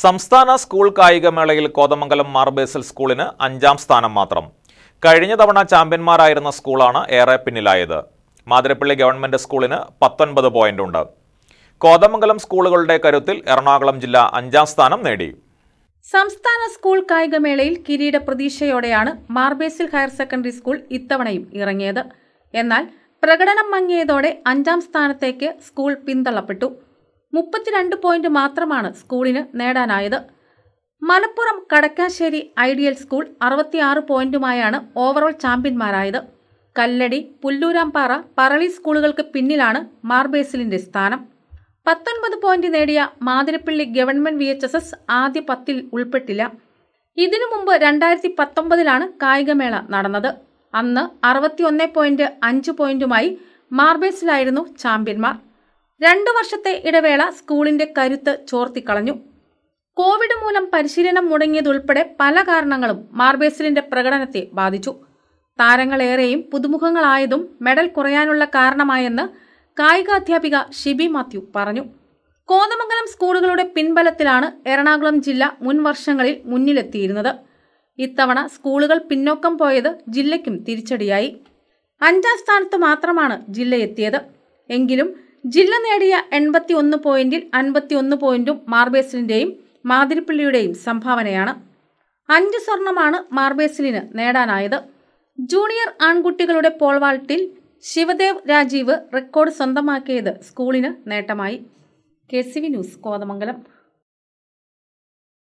സംസ്ഥാന സ്കൂൾ കായികമേളയിൽ കോതമംഗലം മാർബേസൽ സ്കൂളിന് അഞ്ചാം സ്ഥാനം മാത്രം കഴിഞ്ഞ തവണ ചാമ്പ്യന്മാരായിരുന്ന സ്കൂളാണ് ഏറെ പിന്നിലായത് മാതിരപ്പള്ളി ഗവൺമെൻറ് സ്കൂളിന് പത്തൊൻപത് പോയിന്റ് ഉണ്ട് കോതമംഗലം സ്കൂളുകളുടെ കരുത്തിൽ എറണാകുളം ജില്ല അഞ്ചാം സ്ഥാനം നേടി സംസ്ഥാന സ്കൂൾ കായികമേളയിൽ കിരീട പ്രതീക്ഷയോടെയാണ് മാർബേസിൽ ഹയർ സെക്കൻഡറി സ്കൂൾ ഇത്തവണയും ഇറങ്ങിയത് എന്നാൽ പ്രകടനം മങ്ങിയതോടെ അഞ്ചാം സ്ഥാനത്തേക്ക് സ്കൂൾ പിന്തള്ളപ്പെട്ടു മുപ്പത്തിരണ്ട് പോയിന്റ് മാത്രമാണ് സ്കൂളിന് നേടാനായത് മലപ്പുറം കടക്കാശ്ശേരി ഐഡിയൽ സ്കൂൾ അറുപത്തിയാറ് പോയിന്റുമായാണ് ഓവറോൾ ചാമ്പ്യന്മാരായത് കല്ലടി പുല്ലൂരാംപാറ പറളി സ്കൂളുകൾക്ക് പിന്നിലാണ് മാർബേസിലിന്റെ സ്ഥാനം പത്തൊൻപത് പോയിന്റ് നേടിയ Mathirappally government V H S S ആദ്യ പത്തിൽ ഉൾപ്പെട്ടില്ല ഇതിനു മുമ്പ് രണ്ടായിരത്തി പത്തൊമ്പതിലാണ് കായികമേള നടന്നത് അന്ന് ഒന്ന് പോയിന്റ് അഞ്ച് പോയിന്റുമായി മാർബേസിലായിരുന്നു ചാമ്പ്യന്മാർ രണ്ടു വർഷത്തെ ഇടവേള സ്കൂളിന്റെ കരുത്ത് ചോർത്തിക്കളഞ്ഞു കോവിഡ് മൂലം പരിശീലനം മുടങ്ങിയതുൾപ്പെടെ പല കാരണങ്ങളും മാർബേസിലിന്റെ പ്രകടനത്തെ ബാധിച്ചു താരങ്ങളേറെയും പുതുമുഖങ്ങളായതും മെഡൽ കുറയാനുള്ള കാരണമായെന്ന് കായികാധ്യാപിക ഷിബി മാത്യു പറഞ്ഞു കോതമംഗലം സ്കൂളുകളുടെ പിൻബലത്തിലാണ് എറണാകുളം ജില്ല മുൻ വർഷങ്ങളിൽ മുന്നിലെത്തിയിരുന്നത് ഇത്തവണ സ്കൂളുകൾ പിന്നോക്കം പോയത് ജില്ലയ്ക്കും തിരിച്ചടിയായി അഞ്ചാം സ്ഥാനത്ത് മാത്രമാണ് ജില്ല എത്തിയത് എങ്കിലും ജില്ല നേടിയ എൺപത്തി ഒന്ന് പോയിന്റിൽ അൻപത്തി ഒന്ന് പോയിന്റും മാർബേസിലിന്റെയും മാതിരിപ്പിള്ളിയുടെയും സംഭാവനയാണ് അഞ്ച് സ്വർണമാണ് മാർബേസിലിന് നേടാനായത് ജൂനിയർ ആൺകുട്ടികളുടെ പോൾവാൾട്ടിൽ ശിവദേവ് രാജീവ് റെക്കോർഡ് സ്വന്തമാക്കിയത് സ്കൂളിന് നേട്ടമായി കെ ന്യൂസ് കോതമംഗലം